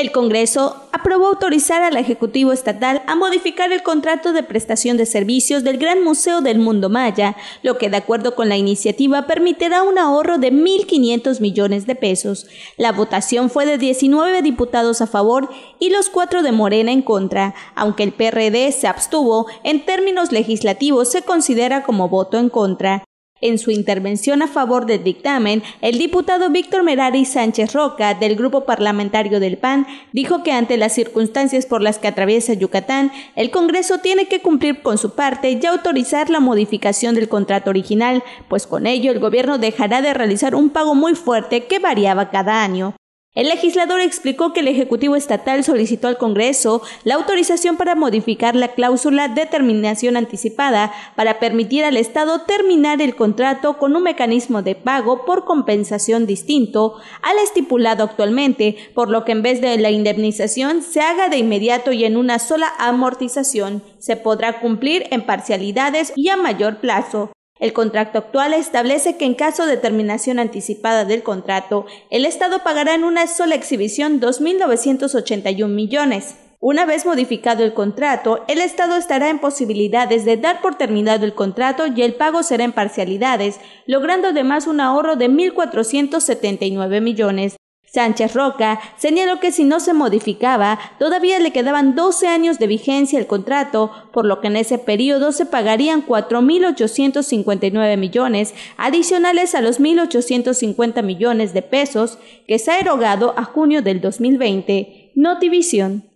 El Congreso aprobó autorizar al Ejecutivo Estatal a modificar el contrato de prestación de servicios del Gran Museo del Mundo Maya, lo que de acuerdo con la iniciativa permitirá un ahorro de 1.500 millones de pesos. La votación fue de 19 diputados a favor y los cuatro de Morena en contra. Aunque el PRD se abstuvo, en términos legislativos se considera como voto en contra. En su intervención a favor del dictamen, el diputado Víctor Merari Sánchez Roca, del Grupo Parlamentario del PAN, dijo que ante las circunstancias por las que atraviesa Yucatán, el Congreso tiene que cumplir con su parte y autorizar la modificación del contrato original, pues con ello el gobierno dejará de realizar un pago muy fuerte que variaba cada año. El legislador explicó que el Ejecutivo Estatal solicitó al Congreso la autorización para modificar la cláusula de terminación anticipada para permitir al Estado terminar el contrato con un mecanismo de pago por compensación distinto al estipulado actualmente, por lo que en vez de la indemnización se haga de inmediato y en una sola amortización. Se podrá cumplir en parcialidades y a mayor plazo. El contrato actual establece que en caso de terminación anticipada del contrato, el Estado pagará en una sola exhibición 2.981 millones. Una vez modificado el contrato, el Estado estará en posibilidades de dar por terminado el contrato y el pago será en parcialidades, logrando además un ahorro de 1.479 millones, Sánchez Roca señaló que si no se modificaba, todavía le quedaban 12 años de vigencia el contrato, por lo que en ese periodo se pagarían 4.859 millones adicionales a los 1.850 millones de pesos que se ha erogado a junio del 2020. Notivision.